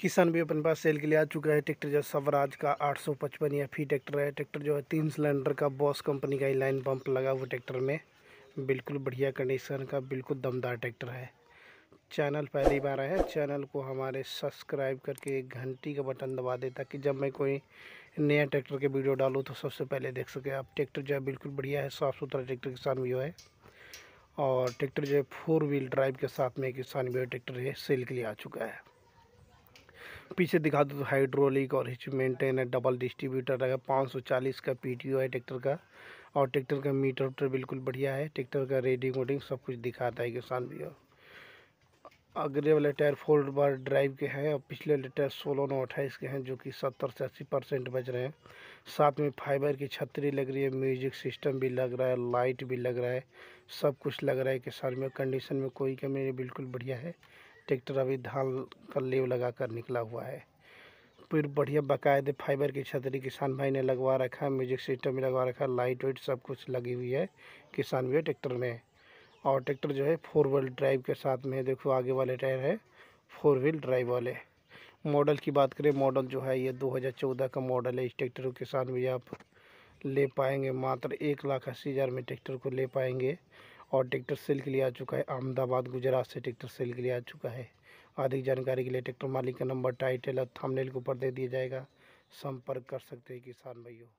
किसान भी अपने पास सेल के लिए आ चुका है ट्रैक्टर जो स्वराज का 855 या फी ट्रैक्टर है ट्रैक्टर जो है तीन सिलेंडर का बॉस कंपनी का ही लाइन पंप लगा हुआ ट्रैक्टर में बिल्कुल बढ़िया कंडीशन का बिल्कुल दमदार ट्रैक्टर है चैनल पहली बार आया है चैनल को हमारे सब्सक्राइब करके एक घंटी का बटन दबा दे ताकि जब मैं कोई नया ट्रैक्टर के वीडियो डालूँ तो सबसे पहले देख सके आप ट्रैक्टर जो है बिल्कुल बढ़िया है साफ़ सुथरा ट्रैक्टर किसान भी है और ट्रैक्टर जो है फोर व्हील ड्राइव के साथ में किसान भी ट्रैक्टर है सेल के लिए आ चुका है पीछे दिखा दो तो हाइड्रोलिक और मेंटेन है डबल डिस्ट्रीब्यूटर है पाँच सौ चालीस का पी है ट्रैक्टर का और ट्रैक्टर का मीटर उटर बिल्कुल बढ़िया है ट्रैक्टर का रेडिंग वोडिंग सब कुछ दिखाता है किसान भी और अगले वाले टायर फोल्ड बार ड्राइव के हैं और पिछले वाले टायर सोलह नौ अट्ठाईस के हैं जो कि सत्तर से अस्सी परसेंट बच रहे हैं साथ में फाइबर की छतरी लग रही है म्यूजिक सिस्टम भी लग रहा है लाइट भी लग रहा है सब कुछ लग रहा है किसान में कंडीशन में कोई कमी नहीं बिल्कुल बढ़िया है ट्रैक्टर अभी धान का लेव लगा कर निकला हुआ है फिर बढ़िया बाकायदे फाइबर की छतरी किसान भाई ने लगवा रखा है म्यूजिक सिस्टम भी लगवा रखा है लाइट वाइट सब कुछ लगी हुई है किसान भी ट्रैक्टर में और ट्रैक्टर जो है फोर व्हील ड्राइव के साथ में देखो आगे वाले टायर है फोर व्हील ड्राइव वाले मॉडल की बात करें मॉडल जो है ये दो हजार चौदह का मॉडल है इस ट्रैक्टर को किसान भी आप ले पाएंगे मात्र एक लाख अस्सी हज़ार में ट्रैक्टर को ले पाएंगे और ट्रैक्टर सेल के लिए आ चुका है अहमदाबाद गुजरात से ट्रैक्टर सेल के लिए आ चुका है अधिक जानकारी के लिए ट्रैक्टर मालिक का नंबर टाइटल और थामनेल के ऊपर दे दिया जाएगा संपर्क कर सकते हैं किसान भाइयों